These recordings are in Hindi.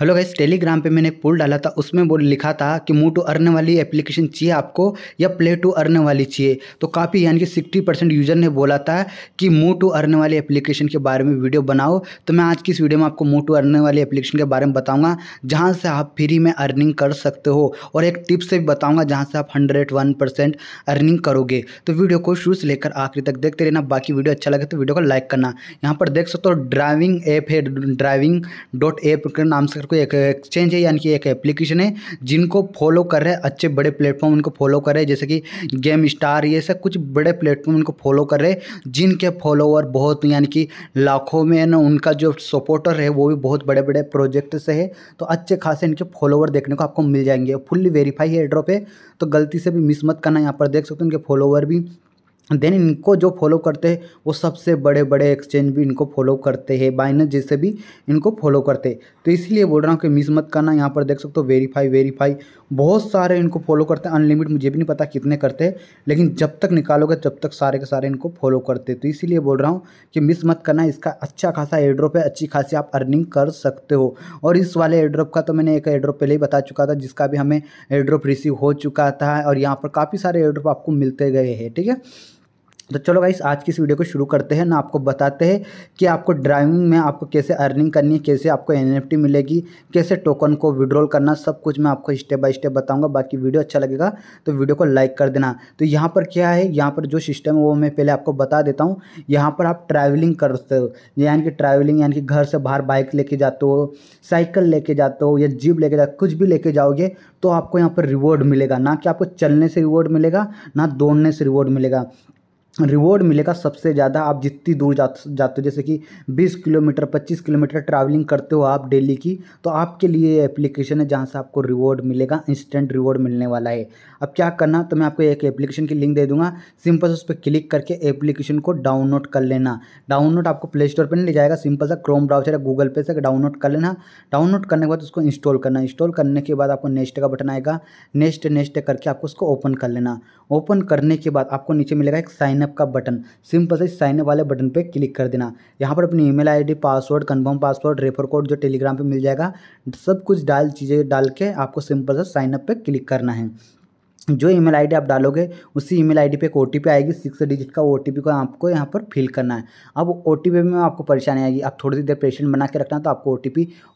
हेलो गाइस टेलीग्राम पे मैंने एक पोल डाला था उसमें बोल लिखा था कि मूव टू अर्न वाली एप्लीकेशन चाहिए आपको या प्ले टू अर्न वाली चाहिए तो काफ़ी यानी कि सिक्सटी परसेंट यूजर ने बोला था कि मूव टू अर्न वाली एप्लीकेशन के बारे में वीडियो बनाओ तो मैं आज की इस वीडियो में आपको मूव टू अर्न वाली एप्लीकेशन के बारे में बताऊँगा जहाँ से आप फ्री में अर्निंग कर सकते हो और एक टिप्स से भी बताऊँगा जहाँ से आप हंड्रेड वन परसेंट अर्निंग करोगे तो वीडियो को शुरू से लेकर आखिरी तक देखते रहना बाकी वीडियो अच्छा लगे तो वीडियो को लाइक करना यहाँ पर देख सकते हो ड्राइविंग ऐप है ड्राइविंग डॉट ऐप के नाम से को एक एक्सचेंज है यानी कि एक एप्लीकेशन है जिनको फॉलो कर रहे हैं अच्छे बड़े प्लेटफॉर्म उनको फॉलो कर रहे हैं जैसे कि गेम स्टार ये सब कुछ बड़े प्लेटफॉर्म उनको फॉलो कर रहे हैं जिनके फॉलोअर बहुत यानी कि लाखों में ना उनका जो सपोर्टर है वो भी बहुत बड़े बड़े प्रोजेक्ट से है तो अच्छे खासे इनके फॉलोवर देखने को आपको मिल जाएंगे फुल्ली वेरीफाई है एड्रॉप है तो गलती से भी मिस मत करना यहाँ पर देख सकते हो उनके फॉलोवर भी देन इनको जो फॉलो करते हैं वो सबसे बड़े बड़े एक्सचेंज भी इनको फॉलो करते हैं बाइनस जैसे भी इनको फॉलो करते हैं तो इसीलिए बोल रहा हूँ कि मिस मत करना यहाँ पर देख सकते हो वेरीफाई वेरीफाई बहुत सारे इनको फॉलो करते हैं अनलिमिट मुझे भी नहीं पता कितने करते हैं लेकिन जब तक निकालोगे तब तक सारे के सारे इनको फॉलो करते तो इसीलिए बोल रहा हूँ कि मिस मत करना इसका अच्छा खासा एड्रॉप है अच्छी खासी आप अर्निंग कर सकते हो और इस वाले एड्रॉप का तो मैंने एक एड्रॉप पहले ही बता चुका था जिसका भी हमें एड्रॉप रिसीव हो चुका था और यहाँ पर काफ़ी सारे एड्रॉप आपको मिलते गए हैं ठीक है तो चलो गाइस आज की इस वीडियो को शुरू करते हैं ना आपको बताते हैं कि आपको ड्राइविंग में आपको कैसे अर्निंग करनी है कैसे आपको एनएफटी मिलेगी कैसे टोकन को विड्रॉल करना सब कुछ मैं आपको स्टेप बाय स्टेप बताऊंगा बाकी वीडियो अच्छा लगेगा तो वीडियो को लाइक कर देना तो यहाँ पर क्या है यहाँ पर जो सिस्टम है वो मैं पहले आपको बता देता हूँ यहाँ पर आप ट्रैवलिंग करते हो यानी कि ट्रैवलिंग यानी कि घर से बाहर बाइक लेके जाते हो साइकिल लेके जाते हो या जीप लेके जाते कुछ भी लेके जाओगे तो आपको यहाँ पर रिवॉर्ड मिलेगा ना कि आपको चलने से रिवॉर्ड मिलेगा ना दौड़ने से रिवॉर्ड मिलेगा रिवॉर्ड मिलेगा सबसे ज़्यादा आप जितनी दूर जा जाते हो जैसे कि 20 किलोमीटर 25 किलोमीटर ट्रैवलिंग करते हो आप डेली की तो आपके लिए ये एप्लीकेशन है जहाँ से आपको रिवॉर्ड मिलेगा इंस्टेंट रिवॉर्ड मिलने वाला है अब क्या करना तो मैं आपको एक एप्लीकेशन की लिंक दे दूँगा सिंपल से उस पर क्लिक करके एप्लीकेशन को डाउनलोड कर लेना डाउनलोड आपको प्ले स्टोर पर नहीं ले जाएगा सिंपल सा क्रोम ब्राउजर या गूगल पे से डाउनलोड कर लेना डाउनलोड करने के बाद उसको इंस्टॉल करना इंस्टॉल करने के बाद आपको नेक्स्ट का बटन आएगा नेक्स्ट नेक्स्ट करके आपको उसको ओपन कर लेना ओपन करने के बाद आपको नीचे मिलेगा एक साइनअप साइनअप का बटन सिंपल से साइनअप वाले बटन पर क्लिक कर देना यहाँ पर अपनी email ID password confirm password refer code जो टेलीग्राम पर मिल जाएगा सब कुछ डाल चीज़ें डाल के आपको सिंपल से साइनअप पर क्लिक करना है जो ईमेल आईडी आप डालोगे उसी ईमेल आईडी पे एक ओ आएगी सिक्स डिजिट का ओ को आपको यहाँ पर फिल करना है अब ओ में आपको परेशानी आएगी आप थोड़ी सी देर पेशेंट बना के रखना तो आपको ओ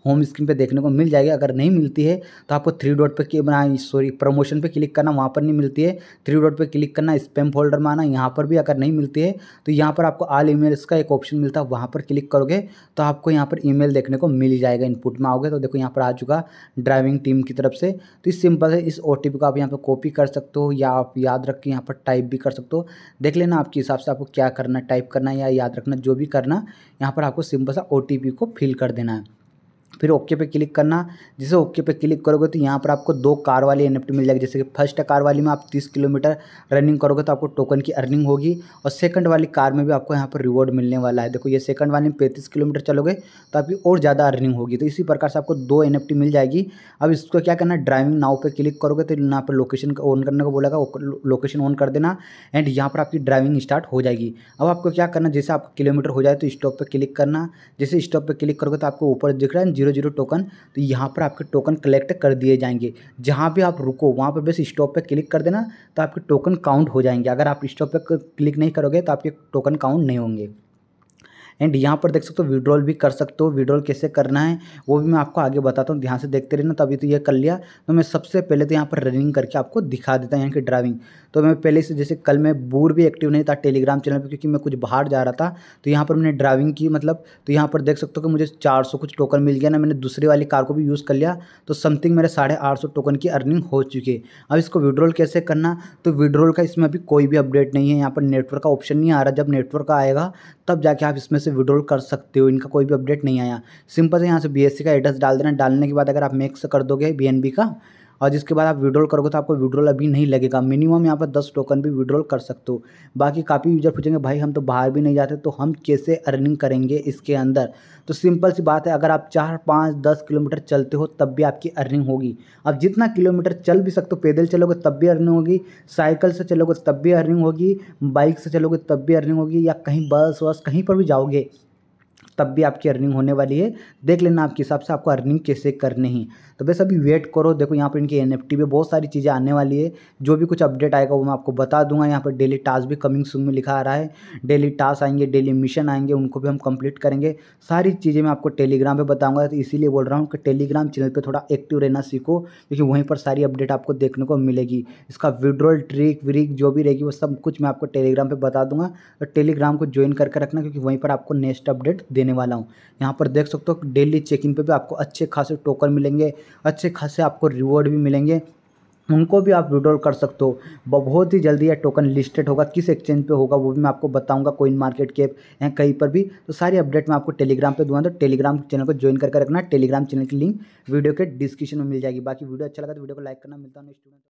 होम स्क्रीन पे देखने को मिल जाएगी अगर नहीं मिलती है तो आपको थ्री डॉट पे बना सॉरी प्रमोशन पे क्लिक करना वहाँ पर नहीं मिलती है थ्री डॉट पर क्लिक करना स्पेम फोल्डर में आना यहाँ पर भी अगर नहीं मिलती है तो यहाँ पर आपको आल ई का एक ऑप्शन मिलता है वहाँ पर क्लिक करोगे तो आपको यहाँ पर ई देखने को मिल जाएगा इनपुट में आओगे तो देखो यहाँ पर आ चुका ड्राइविंग टीम की तरफ से तो इस सिंपल है इस ओ को आप यहाँ पर कॉपी कर कर सकते हो या आप याद रख के यहाँ पर टाइप भी कर सकते हो देख लेना आपके हिसाब से आपको क्या करना टाइप करना या याद रखना जो भी करना यहाँ पर आपको सिंपल सा ओ को फिल कर देना है फिर ओके पे क्लिक करना जैसे ओके पे क्लिक करोगे तो यहाँ पर आपको दो कार वाली एन मिल जाएगी जैसे कि फर्स्ट कार वाली में आप 30 किलोमीटर रनिंग करोगे तो आपको टोकन की अर्निंग होगी और सेकंड वाली कार में भी आपको यहाँ पर रिवॉर्ड मिलने वाला है देखो ये सेकंड वाली में पैंतीस किलोमीटर चलोगे तो आपकी और ज़्यादा अर्निंग होगी तो इसी प्रकार से आपको दो एन मिल जाएगी अब इसको क्या करना ड्राइविंग नाव पर क्लिक करोगे तो यहाँ पर लोकेशन ऑन करने को बोलेगा लोकेशन ऑन कर देना एंड यहाँ पर आपकी ड्राइविंग स्टार्ट हो जाएगी अब आपको क्या करना जैसे आपको किलोमीटर हो जाए तो स्टॉप पर क्लिक करना जैसे स्टॉप पर क्लिक करोगे तो आपको ऊपर दिख रहा है जीरो जीरो टोकन तो यहाँ पर आपके टोकन कलेक्ट कर दिए जाएंगे जहाँ भी आप रुको वहाँ पर बस स्टॉप पर क्लिक कर देना तो आपके टोकन काउंट हो जाएंगे अगर आप स्टॉप पर क्लिक नहीं करोगे तो आपके टोकन काउंट नहीं होंगे एंड यहाँ पर देख सकते हो विड्रॉल भी कर सकते हो विड्रॉल कैसे करना है वो भी मैं आपको आगे बताता हूँ ध्यान से देखते रहना तभी तो ये कर लिया तो मैं सबसे पहले तो यहाँ पर रनिंग करके आपको दिखा देता हूँ यहाँ की ड्राइविंग तो मैं पहले से जैसे कल मैं बूर भी एक्टिव नहीं था टेलीग्राम चैनल पर क्योंकि मैं कुछ बाहर जा रहा था तो यहाँ पर मैंने ड्राइविंग की मतलब तो यहाँ पर देख सकते हो कि मुझे चार कुछ टोकन मिल गया ना मैंने दूसरी वाली कार को भी यूज़ कर लिया तो समथिंग मेरे साढ़े टोकन की अर्निंग हो चुकी है अब इसको विड्रॉल कैसे करना तो विड्रॉल का इसमें अभी कोई भी अपडेट नहीं है यहाँ पर नेटवर्क का ऑप्शन नहीं आ रहा जब नेटवर्क का आएगा तब जाके आप इसमें से विड्रॉल कर सकते हो इनका कोई भी अपडेट नहीं आया सिंपल से यहाँ से बी का एड्रेस डाल देना डालने के बाद अगर आप मेक कर दोगे बी का और जिसके बाद आप विड्रॉल करोगे तो आपको विड्रॉल अभी नहीं लगेगा मिनिमम यहाँ पर दस टोकन भी विड्रॉल कर सकते हो बाकी काफ़ी यूजर पूछेंगे भाई हम तो बाहर भी नहीं जाते तो हम कैसे अर्निंग करेंगे इसके अंदर तो सिंपल सी बात है अगर आप चार पाँच दस किलोमीटर चलते हो तब भी आपकी अर्निंग होगी अब जितना किलोमीटर चल भी सकते हो पैदल चलोगे तब भी अर्निंग होगी साइकिल से चलोगे तब भी अर्निंग होगी बाइक से चलोगे तब भी अर्निंग होगी या कहीं बस वस कहीं पर भी जाओगे तब भी आपकी अर्निंग होने वाली है देख लेना आपके हिसाब से आपको अर्निंग कैसे करनी है तो बस अभी वेट करो देखो यहाँ पर इनकी एन एफ पे बहुत सारी चीज़ें आने वाली है जो भी कुछ अपडेट आएगा वो मैं आपको बता दूंगा यहाँ पर डेली टास्क भी कमिंग सुन में लिखा आ रहा है डेली टास्क आएंगे डेली मिशन आएंगे उनको भी हम कंप्लीट करेंगे सारी चीज़ें मैं आपको टेलीग्राम पर बताऊँगा तो इसीलिए बोल रहा हूँ कि टेलीग्राम चैनल पर थोड़ा एक्टिव रहना सीखो क्योंकि वहीं पर सारी अपडेट आपको देखने को मिलेगी इसका विड्रॉल ट्रिक व्रिक जो भी रहेगी वो सब कुछ मैं आपको टेलीग्राम पर बता दूंगा और तो टेलीग्राम को ज्वाइन करके रखना क्योंकि वहीं पर आपको नेक्स्ट अपडेट देने देने वाला हूँ यहाँ पर देख सकते हो डेली चेकिंग पे भी आपको अच्छे खासे टोकन मिलेंगे अच्छे खासे आपको रिवॉर्ड भी मिलेंगे उनको भी आप विड्रॉल कर सकते हो बहुत ही जल्दी यह टोकन लिस्टेड होगा किस एक्सचेंज पे होगा वो भी मैं आपको बताऊंगा कोइन मार्केट के या कहीं पर भी तो सारी अपडेट मैं आपको टेलीग्राम पे दूंगा तो टेलीग्राम चैनल को ज्वाइन करके रखना टेलीग्राम चैनल की लिंक वीडियो के डिस्क्रिप्शन में मिल जाएगी बाकी वीडियो अच्छा लगा तो वीडियो को लाइक करना मिलता है स्टूडेंट